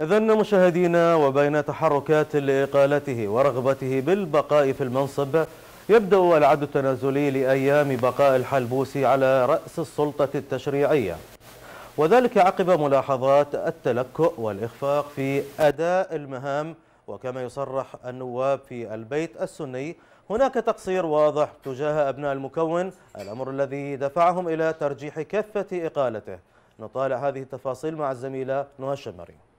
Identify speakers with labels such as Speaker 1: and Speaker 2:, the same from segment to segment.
Speaker 1: إذن مشاهدينا وبين تحركات لإقالته ورغبته بالبقاء في المنصب يبدأ العد التنازلي لأيام بقاء الحلبوسي على رأس السلطة التشريعية وذلك عقب ملاحظات التلكؤ والإخفاق في أداء المهام وكما يصرح النواب في البيت السني هناك تقصير واضح تجاه أبناء المكون الأمر الذي دفعهم إلى ترجيح كفة إقالته نطالع هذه التفاصيل مع الزميلة نهى الشمري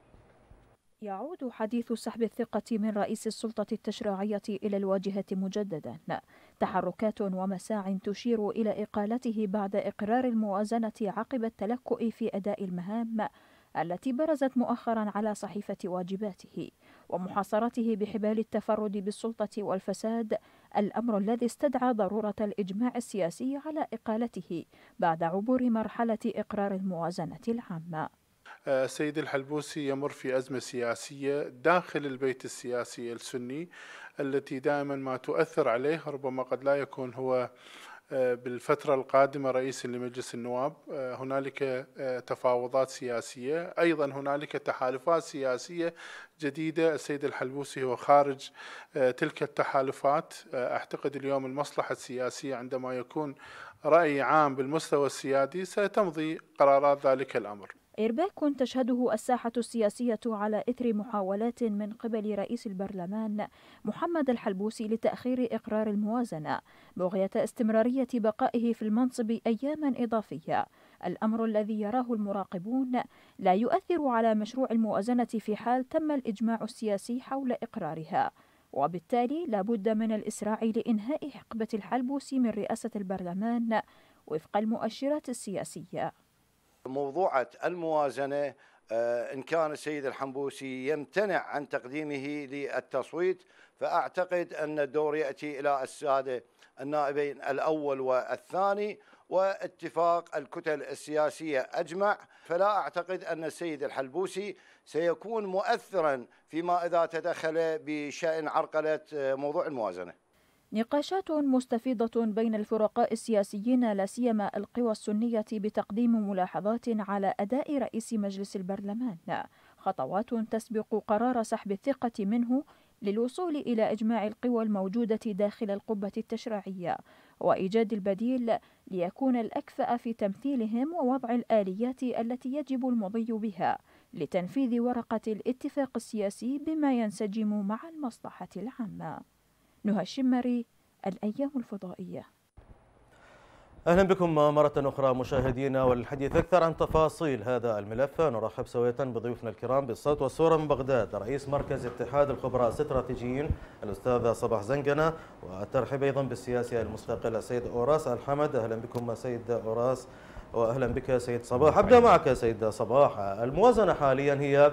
Speaker 2: يعود حديث سحب الثقة من رئيس السلطة التشريعية إلى الواجهة مجددا تحركات ومساع تشير إلى إقالته بعد إقرار الموازنة عقب التلكؤ في أداء المهام التي برزت مؤخرا على صحيفة واجباته ومحاصرته بحبال التفرد بالسلطة والفساد الأمر الذي استدعى ضرورة الإجماع السياسي على إقالته بعد عبور مرحلة إقرار الموازنة العامة السيد الحلبوسي يمر في أزمة سياسية داخل البيت السياسي السني التي دائما ما تؤثر عليه ربما قد لا يكون هو آه، بالفترة القادمة رئيسا لمجلس النواب آه، هنالك آه، تفاوضات سياسية أيضا هنالك تحالفات سياسية جديدة السيد الحلبوسي هو خارج تلك التحالفات أعتقد اليوم المصلحة السياسية عندما يكون رأي عام بالمستوى السيادي ستمضي قرارات ذلك الأمر إرباك تشهده الساحة السياسية على إثر محاولات من قبل رئيس البرلمان محمد الحلبوسي لتأخير إقرار الموازنة بغية استمرارية بقائه في المنصب أياما إضافية الأمر الذي يراه المراقبون لا يؤثر على مشروع الموازنة في حال تم الإجماع السياسي حول إقرارها وبالتالي لابد من الإسراع لإنهاء حقبة الحلبوسي من رئاسة البرلمان وفق المؤشرات السياسية
Speaker 1: موضوعة الموازنة آه، إن كان السيد الحنبوسي يمتنع عن تقديمه للتصويت فأعتقد أن الدور يأتي إلى السادة النائبين الأول والثاني واتفاق الكتل السياسية أجمع فلا أعتقد أن السيد الحلبوسي سيكون مؤثرا فيما إذا تدخل بشأن عرقلة آه، موضوع الموازنة
Speaker 2: نقاشات مستفيضة بين الفرقاء السياسيين لا سيما القوى السنية بتقديم ملاحظات على أداء رئيس مجلس البرلمان، خطوات تسبق قرار سحب الثقة منه للوصول إلى إجماع القوى الموجودة داخل القبة التشريعية، وإيجاد البديل ليكون الأكفأ في تمثيلهم ووضع الآليات التي يجب المضي بها لتنفيذ ورقة الاتفاق السياسي بما ينسجم مع المصلحة العامة. نهى الشمري الأيام الفضائية
Speaker 1: أهلا بكم مرة أخرى مشاهدينا والحديث أكثر عن تفاصيل هذا الملف نرحب سوية بضيوفنا الكرام بالصوت والصورة من بغداد رئيس مركز اتحاد الخبراء الاستراتيجيين الأستاذ صباح زنقنة والترحيب أيضا بالسياسي المستقل السيد أوراس الحمد أهلا بكم سيد أوراس وأهلا بك سيد صباح أبدأ معك سيد صباح الموازنة حاليا هي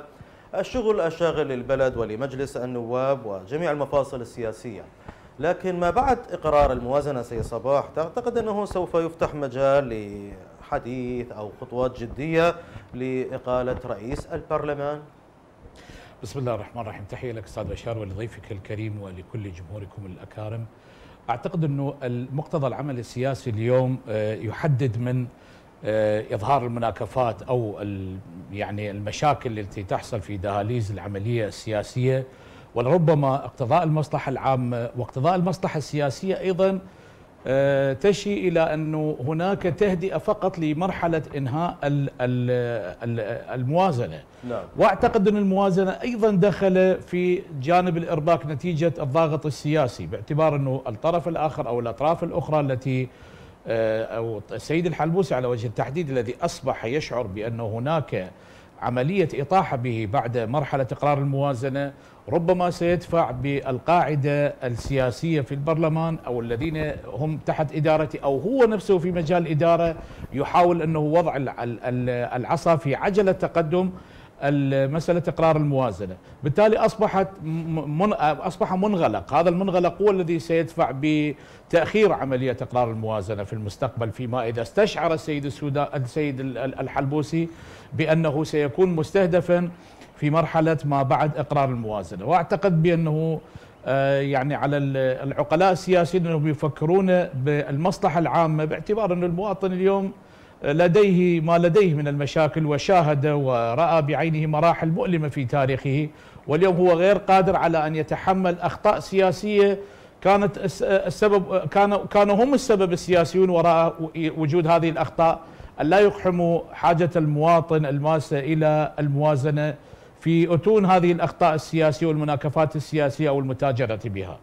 Speaker 1: الشغل الشاغل للبلد ولمجلس النواب وجميع المفاصل السياسية لكن ما بعد إقرار الموازنة سي صباح تعتقد أنه سوف يفتح مجال لحديث أو خطوات جدية لإقالة رئيس البرلمان
Speaker 3: بسم الله الرحمن الرحيم تحية لك أستاذ بشار ولضيفك الكريم ولكل جمهوركم الأكارم أعتقد أنه المقتضى العمل السياسي اليوم آه، يحدد من آه، اظهار المناكفات او يعني المشاكل التي تحصل في دهاليز العمليه السياسيه ولربما اقتضاء المصلحه العامه واقتضاء المصلحه السياسيه ايضا آه، تشي الى انه هناك تهدئه فقط لمرحله انهاء الموازنه نعم. واعتقد ان الموازنه ايضا دخل في جانب الارباك نتيجه الضغط السياسي باعتبار انه الطرف الاخر او الاطراف الاخرى التي آه، أو السيد الحلبوسي على وجه التحديد الذي أصبح يشعر بأن هناك عملية إطاحة به بعد مرحلة إقرار الموازنة ربما سيدفع بالقاعدة السياسية في البرلمان أو الذين هم تحت إدارته أو هو نفسه في مجال الإدارة يحاول أنه وضع العصا في عجلة تقدم مساله اقرار الموازنه، بالتالي اصبحت من اصبح منغلق، هذا المنغلق هو الذي سيدفع بتاخير عمليه اقرار الموازنه في المستقبل فيما اذا استشعر السيد السودان السيد الحلبوسي بانه سيكون مستهدفا في مرحله ما بعد اقرار الموازنه، واعتقد بانه آه، يعني على العقلاء السياسيين انهم يفكرون بالمصلحه العامه باعتبار ان المواطن اليوم لديه ما لديه من المشاكل وشاهد ورأى بعينه مراحل مؤلمة في تاريخه واليوم هو غير قادر على أن يتحمل أخطاء سياسية كانت السبب كان كانوا هم السبب السياسيون وراء وجود هذه الأخطاء أن لا يقحموا حاجة المواطن الماسة إلى الموازنة في أتون هذه الأخطاء السياسية والمناكفات السياسية أو المتاجرة بها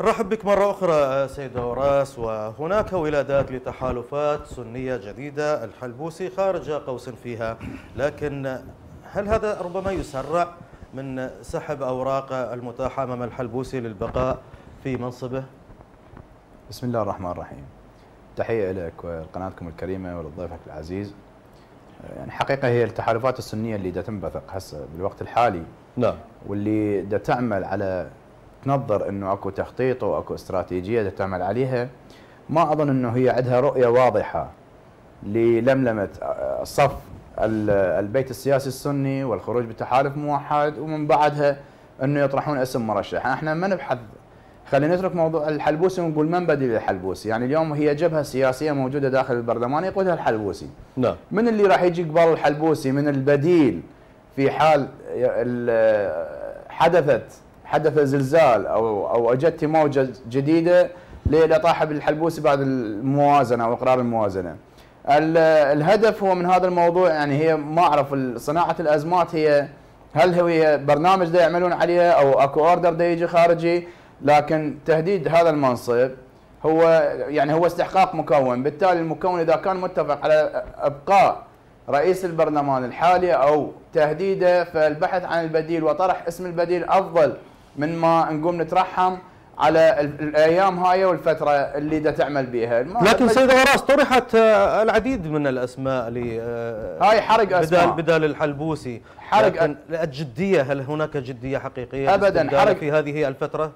Speaker 1: رحب بك مرة أخرى آه، سيد وراس وهناك ولادات لتحالفات سنية جديدة الحلبوسي خارج قوس فيها لكن هل هذا ربما يسرع من سحب أوراق المتاحة أمام الحلبوسي للبقاء في منصبه؟ بسم الله الرحمن
Speaker 4: الرحيم تحية لك ولقناتكم الكريمة ولضيفك العزيز يعني حقيقة هي التحالفات السنية اللي دا تنبثق هسه بالوقت الحالي نعم واللي دا تعمل على تنظر انه اكو تخطيط واكو استراتيجيه تعمل عليها ما اظن انه هي عندها رؤيه واضحه للملمه صف البيت السياسي السني والخروج بتحالف موحد ومن بعدها انه يطرحون اسم مرشح، احنا ما نبحث خلينا نترك موضوع الحلبوسي ونقول من بديل الحلبوسي، يعني اليوم هي جبهه سياسيه موجوده داخل البرلمان يقودها الحلبوسي. نعم. من اللي راح يجي قبال الحلبوسي من البديل في حال حدثت حدث زلزال او او اجت موجه جديده طاح الحلبوسي بعد الموازنه او اقرار الموازنه. الهدف هو من هذا الموضوع يعني هي ما اعرف صناعه الازمات هي هل هي برنامج دا يعملون عليه او اكو اوردر دا يجي خارجي لكن تهديد هذا المنصب هو يعني هو استحقاق مكون بالتالي المكون اذا كان متفق على ابقاء رئيس البرلمان الحالي او تهديده فالبحث عن البديل وطرح اسم البديل افضل من ما نقوم نترحم على الايام هاي والفتره اللي دا تعمل بيها لكن
Speaker 1: سيد غراس طرحت آه، العديد من الاسماء اللي آه، هاي حرق اسماء بدال بدال الحلبوسي حرق لكن الجديه هل هناك جديه حقيقيه ابدا حرق في هذه الفتره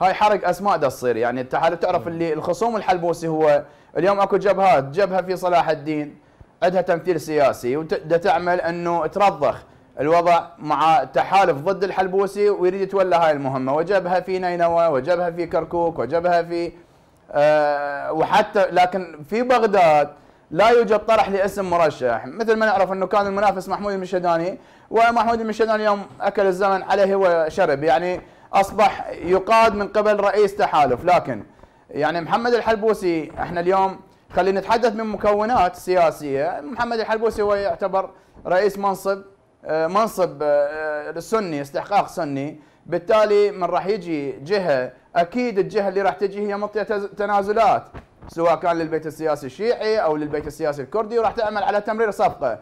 Speaker 4: هاي حرق اسماء دا تصير يعني انت تعرف اللي الخصوم الحلبوسي هو اليوم اكو جبهات جبهه في صلاح الدين عندها تمثيل سياسي ودا تعمل انه ترضخ الوضع مع تحالف ضد الحلبوسي ويريد يتولى هاي المهمه وجبها في نينوى وجبها في كركوك وجبها في أه وحتى لكن في بغداد لا يوجد طرح لاسم مرشح مثل ما نعرف انه كان المنافس محمود المشداني ومحمود المشداني يوم اكل الزمن عليه وشرب يعني اصبح يقاد من قبل رئيس تحالف لكن يعني محمد الحلبوسي احنا اليوم خلينا نتحدث من مكونات سياسيه محمد الحلبوسي هو يعتبر رئيس منصب آه، منصب آه، آه، سني استحقاق سني بالتالي من راح يجي جهه اكيد الجهه اللي راح تجي هي مطية تنازلات سواء كان للبيت السياسي الشيعي او للبيت السياسي الكردي وراح تعمل على تمرير صفقه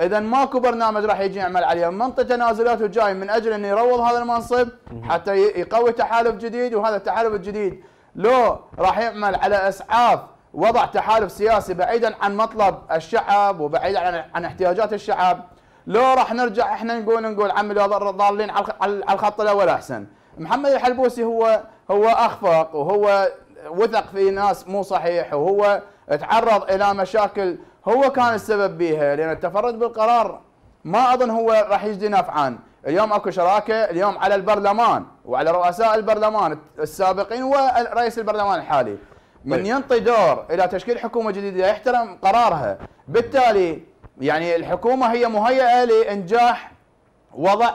Speaker 4: اذا ماكو برنامج راح يجي يعمل عليه منطقه تنازلات وجاي من اجل انه يروض هذا المنصب حتى يقوي تحالف جديد وهذا التحالف الجديد لو راح يعمل على اسعاف وضع تحالف سياسي بعيدا عن مطلب الشعب وبعيدا عن احتياجات الشعب لو راح نرجع احنا نقول نقول عمي لو ضالين على الخط الاول احسن محمد الحلبوسي هو هو اخفق وهو وثق في ناس مو صحيح وهو تعرض الى مشاكل هو كان السبب بيها لان التفرد بالقرار ما اظن هو راح يجدي نفعا اليوم اكو شراكه اليوم على البرلمان وعلى رؤساء البرلمان السابقين ورئيس البرلمان الحالي من طيب. ينطي دور الى تشكيل حكومه جديده يحترم قرارها بالتالي يعني الحكومة هي مهيئة لإنجاح وضع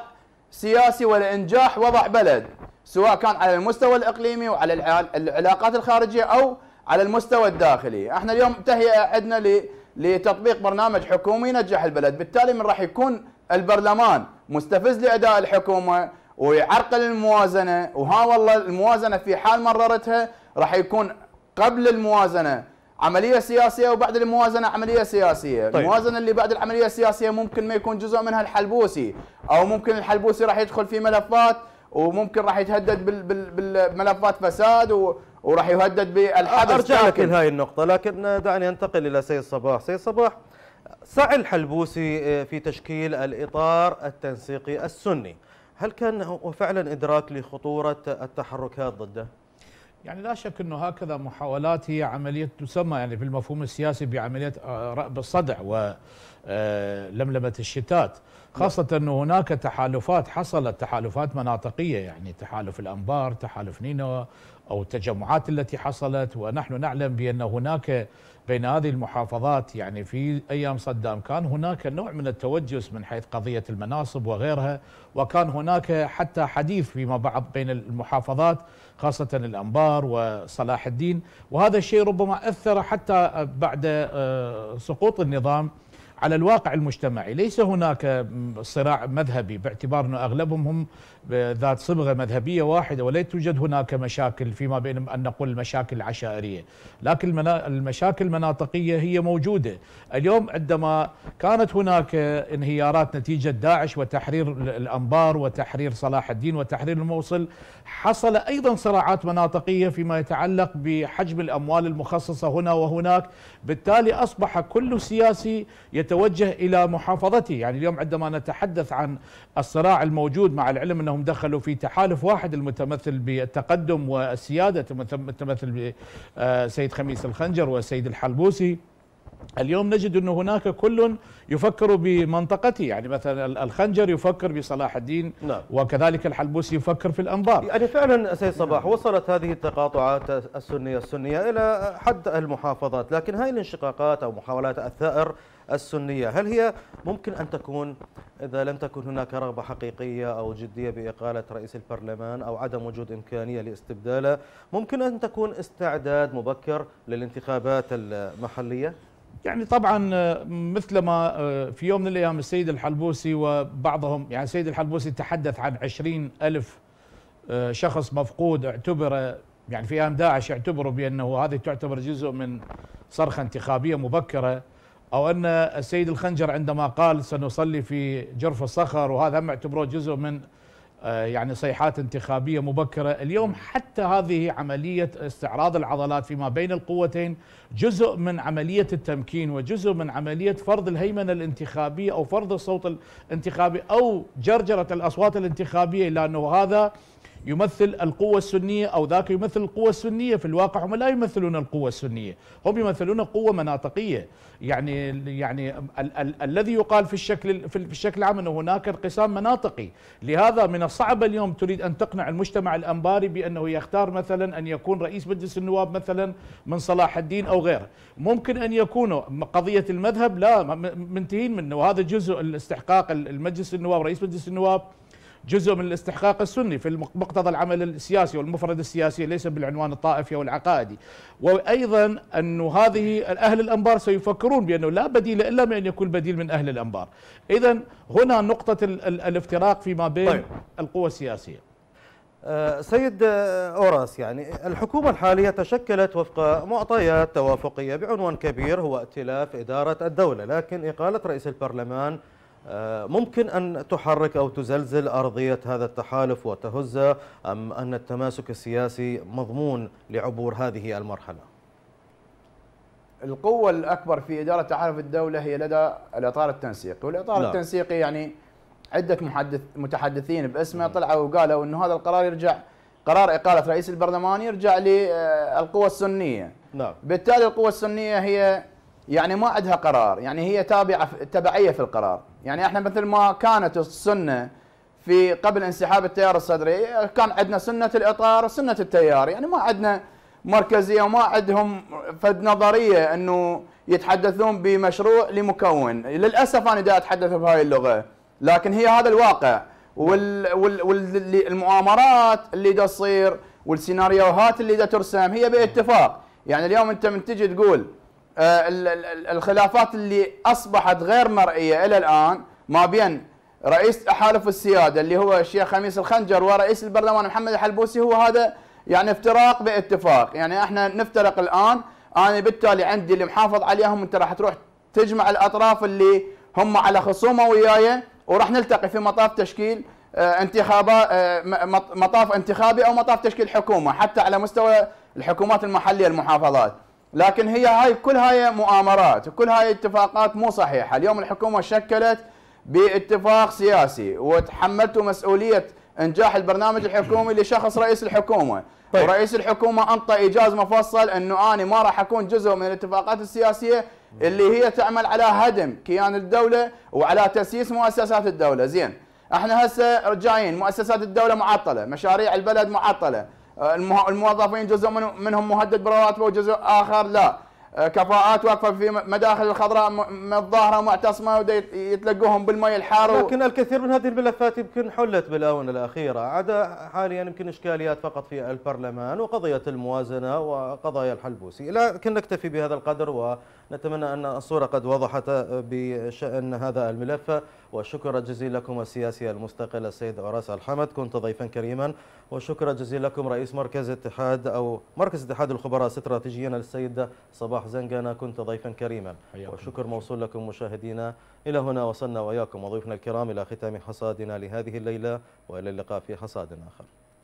Speaker 4: سياسي ولإنجاح وضع بلد سواء كان على المستوى الإقليمي وعلى العلاقات الخارجية أو على المستوى الداخلي احنا اليوم تهيئة عندنا لتطبيق برنامج حكومي ينجح البلد بالتالي من راح يكون البرلمان مستفز لأداء الحكومة ويعرقل الموازنة وها والله الموازنة في حال مررتها راح يكون قبل الموازنة عمليه سياسيه وبعد الموازنه عمليه سياسيه، طيب. الموازنه اللي بعد العمليه السياسيه ممكن ما يكون جزء منها الحلبوسي او ممكن الحلبوسي راح يدخل في ملفات وممكن راح يتهدد بالملفات فساد و وراح يهدد بالحبس ارجع لك لهذه
Speaker 1: النقطه لكن دعني انتقل الى سيد صباح، سيد صباح سعي الحلبوسي آه، في تشكيل الاطار التنسيقي السني، هل كان فعلا ادراك لخطوره التحركات ضده؟
Speaker 3: يعني لا شك انه هكذا محاولات هي عمليه تسمى يعني في المفهوم السياسي بعمليه آه، رأب الصدع ولملمه آه، الشتات خاصه انه هناك تحالفات حصلت تحالفات مناطقيه يعني تحالف الانبار تحالف نينوى او التجمعات التي حصلت ونحن نعلم بان هناك بين هذه المحافظات يعني في ايام صدام كان هناك نوع من التوجس من حيث قضيه المناصب وغيرها وكان هناك حتى حديث فيما بعد بين المحافظات خاصه الانبار وصلاح الدين وهذا الشيء ربما اثر حتى بعد آه، سقوط النظام على الواقع المجتمعي ليس هناك صراع مذهبي باعتبار أنه أغلبهم هم ذات صبغة مذهبية واحدة ولا توجد هناك مشاكل فيما بين أن نقول المشاكل العشائرية لكن المشاكل المناطقية هي موجودة اليوم عندما كانت هناك انهيارات نتيجة داعش وتحرير الأنبار وتحرير صلاح الدين وتحرير الموصل حصل أيضا صراعات مناطقية فيما يتعلق بحجم الأموال المخصصة هنا وهناك بالتالي أصبح كل سياسي يت يتوجه إلى محافظته يعني اليوم عندما نتحدث عن الصراع الموجود مع العلم أنهم دخلوا في تحالف واحد المتمثل بالتقدم والسيادة المتمثل بسيد آه، خميس الخنجر والسيد الحلبوسي اليوم نجد أن هناك كل يفكر بمنطقته يعني مثلا الخنجر
Speaker 1: يفكر بصلاح الدين نعم. وكذلك الحلبوسي يفكر في الأنظار يعني فعلا سيد صباح وصلت هذه التقاطعات السنية السنية إلى حد المحافظات لكن هذه الانشقاقات أو محاولات الثائر السنية هل هي ممكن أن تكون إذا لم تكن هناك رغبة حقيقية أو جدية بإقالة رئيس البرلمان أو عدم وجود إمكانية لاستبداله ممكن أن تكون استعداد مبكر للانتخابات المحلية؟ يعني طبعا آه، مثل ما آه، في يوم من الأيام السيد الحلبوسي وبعضهم
Speaker 3: يعني السيد الحلبوسي تحدث عن عشرين ألف آه، شخص مفقود اعتبر يعني في أيام داعش اعتبروا بأنه هذه تعتبر جزء من صرخة انتخابية مبكرة أو أن السيد الخنجر عندما قال سنصلي في جرف الصخر وهذا هم اعتبروه جزء من آه، يعني صيحات انتخابية مبكرة اليوم حتى هذه عملية استعراض العضلات فيما بين القوتين جزء من عملية التمكين وجزء من عملية فرض الهيمنة الانتخابية أو فرض الصوت الانتخابي أو جرجرة الأصوات الانتخابية لأنه هذا يمثل القوة السنية أو ذاك يمثل القوة السنية في الواقع هم لا يمثلون القوة السنية هم يمثلون قوة مناطقية يعني يعني ال ال الذي يقال في الشكل في الشكل العام أنه هناك انقسام مناطقي لهذا من الصعب اليوم تريد أن تقنع المجتمع الأنباري بأنه يختار مثلا أن يكون رئيس مجلس النواب مثلا من صلاح الدين أو غيره ممكن أن يكون قضية المذهب لا منتهين منه وهذا جزء الاستحقاق المجلس النواب رئيس مجلس النواب جزء من الاستحقاق السني في مقتضى العمل السياسي والمفرد السياسي ليس بالعنوان الطائفي او العقائدي وأيضا أن هذه أهل الأنبار سيفكرون بأنه لا بديل إلا من أن يكون بديل من أهل الأنبار إذا هنا نقطة
Speaker 1: الافتراق فيما بين طيب. القوى السياسية آه، سيد أوراس يعني الحكومة الحالية تشكلت وفق معطيات توافقية بعنوان كبير هو ائتلاف إدارة الدولة لكن إقالة رئيس البرلمان آه، ممكن أن تحرك أو تزلزل أرضية هذا التحالف وتهز أم أن التماسك السياسي مضمون لعبور هذه المرحلة
Speaker 4: القوة الأكبر في إدارة تحالف الدولة هي لدى الإطار التنسيقي والإطار لا. نعم. التنسيقي يعني عدة محدث متحدثين باسمه نعم. طلعوا وقالوا أنه هذا القرار يرجع قرار إقالة رئيس البرلمان يرجع للقوى السنية نعم بالتالي القوى السنية هي يعني ما عندها قرار يعني هي تابعه تبعيه في القرار يعني احنا مثل ما كانت السنه في قبل انسحاب التيار الصدري كان عندنا سنه الاطار وسنه التيار يعني ما عندنا مركزيه وما عندهم فد نظريه انه يتحدثون بمشروع لمكون للاسف انا دا اتحدث بهاي اللغه لكن هي هذا الواقع وال وال والمؤامرات اللي دا تصير والسيناريوهات اللي دا ترسم هي باتفاق يعني اليوم انت من تجي تقول آه، الخلافات اللي اصبحت غير مرئيه الى الان ما بين رئيس تحالف السياده اللي هو الشيخ خميس الخنجر ورئيس البرلمان محمد الحلبوسي هو هذا يعني افتراق باتفاق يعني احنا نفترق الان انا بالتالي عندي اللي محافظ عليهم انت راح تروح تجمع الاطراف اللي هم على خصومه وياي وراح نلتقي في مطاف تشكيل آه، انتخابات آه، مطاف انتخابي او مطاف تشكيل حكومه حتى على مستوى الحكومات المحليه المحافظات لكن هي هاي كل هاي مؤامرات وكل هاي اتفاقات مو صحيحه اليوم الحكومه شكلت باتفاق سياسي وتحملتوا مسؤوليه انجاح البرنامج الحكومي لشخص رئيس الحكومه طيب. ورئيس الحكومه انطى ايجاز مفصل انه انا ما راح اكون جزء من الاتفاقات السياسيه اللي هي تعمل على هدم كيان الدوله وعلى تاسيس مؤسسات الدوله زين احنا هسه رجعين مؤسسات الدوله معطله مشاريع البلد معطله الموظفين جزء منهم مهدد برواتبه وجزء اخر لا أه، كفاءات واقفه في مداخل الخضراء متظاهره معتصمه يتلقوهم بالماء الحار لكن
Speaker 1: الكثير من هذه الملفات يمكن حلت بالاونه الاخيره عدا حاليا يمكن اشكاليات فقط في البرلمان وقضيه الموازنه وقضايا الحلبوسي لكن نكتفي بهذا القدر ونتمنى ان الصوره قد وضحت بشان هذا الملف وشكرا جزيلا لكم السياسي المستقل السيد عراس الحمد كنت ضيفا كريما وشكرا جزيلا لكم رئيس مركز اتحاد أو مركز اتحاد الخبراء استراتيجيا السيد صباح زنقانا كنت ضيفا كريما وشكر موصول لكم مشاهدينا إلى هنا وصلنا وإياكم وضيفنا الكرام إلى ختام حصادنا لهذه الليلة وإلى اللقاء في حصاد آخر